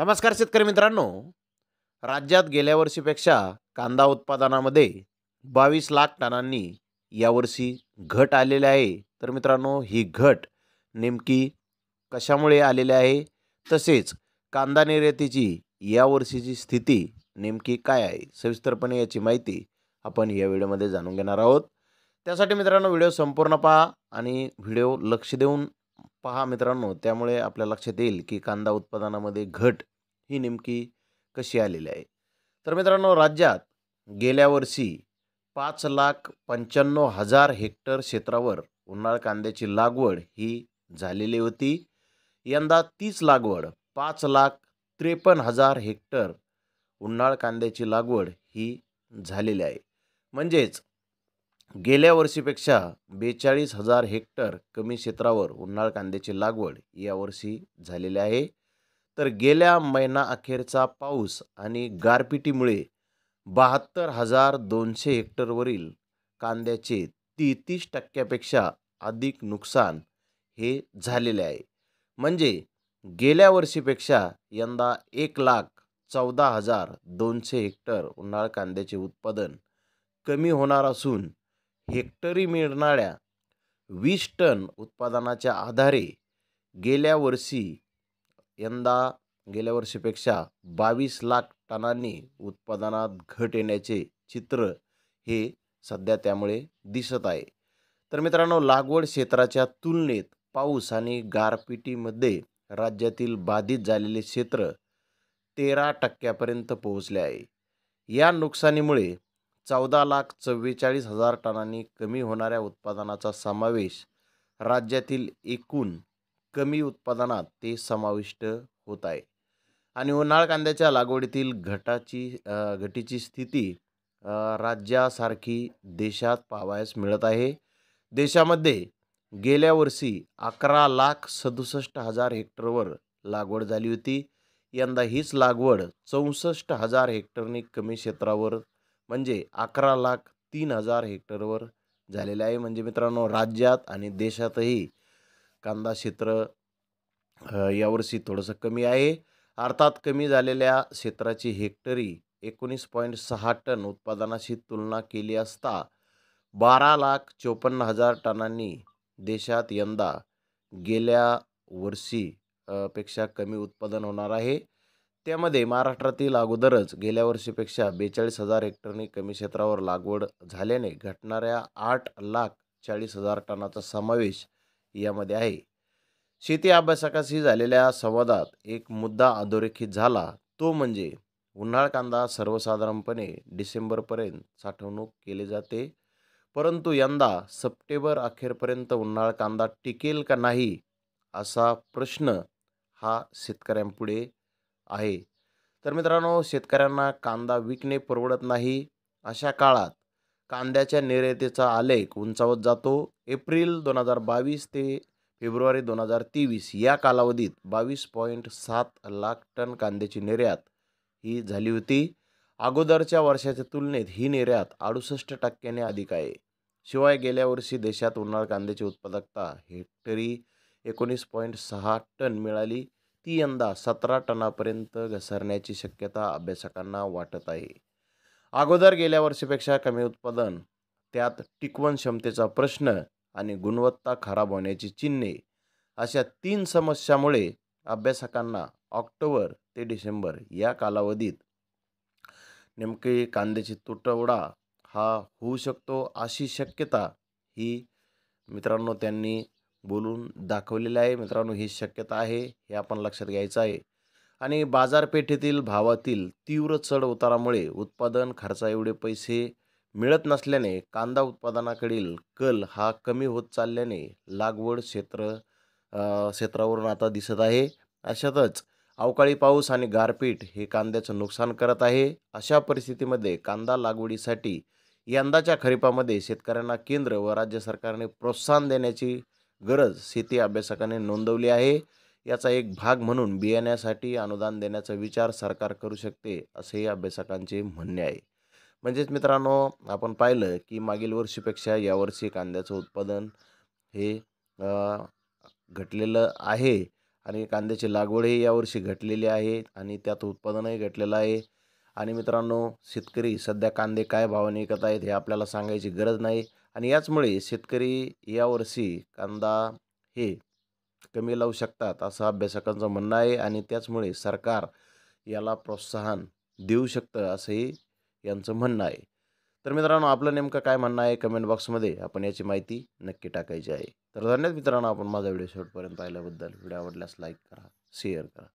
नमस्कार शेतकरी मित्रांनो राज्यात गेल्या वर्षीपेक्षा कांदा उत्पादनामध्ये बावीस लाख टनांनी यावर्षी घट आलेली आहे तर मित्रांनो ही घट नेमकी कशामुळे आलेली आहे तसेच कांदा निर्यातीची यावर्षीची स्थिती नेमकी काय आहे सविस्तरपणे याची माहिती आपण या व्हिडिओमध्ये जाणून घेणार आहोत त्यासाठी मित्रांनो व्हिडिओ संपूर्ण पहा आणि व्हिडिओ लक्ष देऊन पहा मित्रांनो त्यामुळे आपल्या लक्षात येईल की कांदा उत्पादनामध्ये घट ही नेमकी कशी आलेली आहे तर मित्रांनो राज्यात गेल्या वर्षी पाच लाख पंच्याण्णव हजार हेक्टर क्षेत्रावर उन्हाळ कांद्याची लागवड ही झालेली होती यंदा तीच लागवड पाच लाख त्रेपन्न हजार हेक्टर उन्हाळ कांद्याची लागवड ही झालेली आहे म्हणजेच गेल्या वर्षीपेक्षा बेचाळीस हजार हेक्टर कमी क्षेत्रावर उन्हाळ कांद्याची लागवड यावर्षी झालेली आहे तर गेल्या महिना अखेरचा पाऊस आणि गारपिटीमुळे बहात्तर हजार दोनशे हेक्टरवरील कांद्याचे तेहतीस टक्क्यापेक्षा अधिक नुकसान हे झालेले आहे म्हणजे गेल्या वर्षीपेक्षा यंदा एक लाख चौदा हजार दोनशे हेक्टर उन्हाळ कांद्याचे उत्पादन कमी होणार असून हेक्टरी मिळणाऱ्या वीस टन उत्पादनाच्या आधारे गेल्या वर्षी यंदा गेल्या वर्षीपेक्षा बावीस लाख टनांनी उत्पादनात घट येण्याचे चित्र हे सध्या त्यामुळे दिसत आहे तर मित्रांनो लागवड क्षेत्राच्या तुलनेत पाऊस आणि गारपिटीमध्ये राज्यातील बाधित झालेले क्षेत्र तेरा टक्क्यापर्यंत पोहोचले आहे या नुकसानीमुळे चौदा लाख चव्वेचाळीस हजार टनांनी कमी होणाऱ्या उत्पादनाचा समावेश राज्यातील एकूण कमी उत्पादनात ते समाविष्ट होत आहे आणि उन्हाळ कांद्याच्या लागवडीतील घटाची घटीची स्थिती राज्यासारखी देशात पाहावयास मिळत आहे देशामध्ये गेल्या वर्षी अकरा लाख सदुसष्ट हजार हेक्टरवर लागवड झाली होती यंदा हीच लागवड चौसष्ट हजार हेक्टरने कमी क्षेत्रावर म्हणजे अकरा लाख तीन हजार हेक्टरवर झालेले आहे म्हणजे मित्रांनो राज्यात आणि देशातही कांदा क्षेत्र यावर्षी थोडंसं कमी आहे अर्थात कमी झालेल्या क्षेत्राची हेक्टरी एकोणीस पॉईंट सहा टन उत्पादनाशी तुलना केली असता बारा लाख चोपन्न हजार टनांनी देशात यंदा गेल्या वर्षी पेक्षा कमी उत्पादन होणार आहे त्यामध्ये महाराष्ट्रातील अगोदरच गेल्या वर्षीपेक्षा बेचाळीस हजार हेक्टरनी कमी क्षेत्रावर लागवड झाल्याने घटणाऱ्या आठ लाख चाळीस हजार टनाचा समावेश यामध्ये आहे शेती अभ्यासकाशी झालेल्या संवादात एक मुद्दा अधोरेखित झाला तो म्हणजे उन्हाळ कांदा सर्वसाधारणपणे डिसेंबरपर्यंत साठवणूक केली जाते परंतु यंदा सप्टेंबर अखेरपर्यंत उन्हाळ कांदा टिकेल का नाही असा प्रश्न हा शेतकऱ्यांपुढे आहे तर मित्रांनो शेतकऱ्यांना कांदा विकणे परवडत नाही अशा काळात कांद्याच्या निर्यातीचा आलेख उंचावत जातो एप्रिल दोन हजार बावीस ते फेब्रुवारी दोन हजार तेवीस या कालावधीत बावीस पॉईंट सात लाख टन कांद्याची निर्यात ही झाली होती अगोदरच्या वर्षाच्या तुलनेत ही निर्यात अडुसष्ट टक्क्याने अधिक आहे शिवाय गेल्या वर्षी देशात उन्हाळ कांद्याची उत्पादकता हेक्टरी एकोणीस पॉईंट सहा टन मिळाली ती यंदा सतरा टनापर्यंत घसरण्याची शक्यता अभ्यासकांना वाटत आहे अगोदर गेल्या वर्षीपेक्षा कमी उत्पादन त्यात टिकवण क्षमतेचा प्रश्न आणि गुणवत्ता खराब होण्याची चिन्हे अशा तीन समस्यामुळे अभ्यासकांना ऑक्टोबर ते डिसेंबर या कालावधीत नेमके कांद्याची तुटवडा हा होऊ शकतो अशी शक्यता ही मित्रांनो त्यांनी बोलून दाखवलेली आहे मित्रांनो ही शक्यता आहे हे आपण लक्षात घ्यायचं आहे आणि बाजारपेठेतील भावातील तीव्र चढ उतारामुळे उत्पादन एवढे पैसे मिळत नसल्याने कांदा उत्पादनाकडील कल हा कमी होत चालल्याने लागवड क्षेत्र क्षेत्रावरून आता दिसत आहे अशातच अवकाळी पाऊस आणि गारपीट हे कांद्याचं नुकसान करत आहे अशा परिस्थितीमध्ये कांदा लागवडीसाठी यंदाच्या खरीपामध्ये शेतकऱ्यांना केंद्र व राज्य सरकारने प्रोत्साहन देण्याची गरज शेती अभ्यासकाने नोंदवली आहे याचा एक भाग म्हणून बियाण्यासाठी अनुदान देण्याचा विचार सरकार करू शकते असेही अभ्यासकांचे म्हणणे आहे म्हणजेच मित्रांनो आपण पाहिलं की मागील वर्षीपेक्षा यावर्षी कांद्याचं उत्पादन हे घटलेलं आहे आणि कांद्याची लागवडही यावर्षी घटलेली आहे आणि त्यात उत्पादनही घटलेलं आहे आणि मित्रांनो शेतकरी सध्या कांदे काय भावाने विकत आहेत हे आपल्याला सांगायची गरज नाही आणि याचमुळे शेतकरी यावर्षी कांदा हे कमी लावू शकतात असं अभ्यासकांचं म्हणणं आहे आणि त्याचमुळे सरकार याला प्रोत्साहन देऊ शकतं असंही यांचं म्हणणं आहे तर मित्रांनो आपलं नेमकं काय म्हणणं आहे कमेंट बॉक्समध्ये आपण याची माहिती नक्की टाकायची आहे तर धन्यवाद मित्रांनो आपण माझा व्हिडिओ शेवटपर्यंत पाहिल्याबद्दल व्हिडिओ आवडल्यास लाईक करा शेअर करा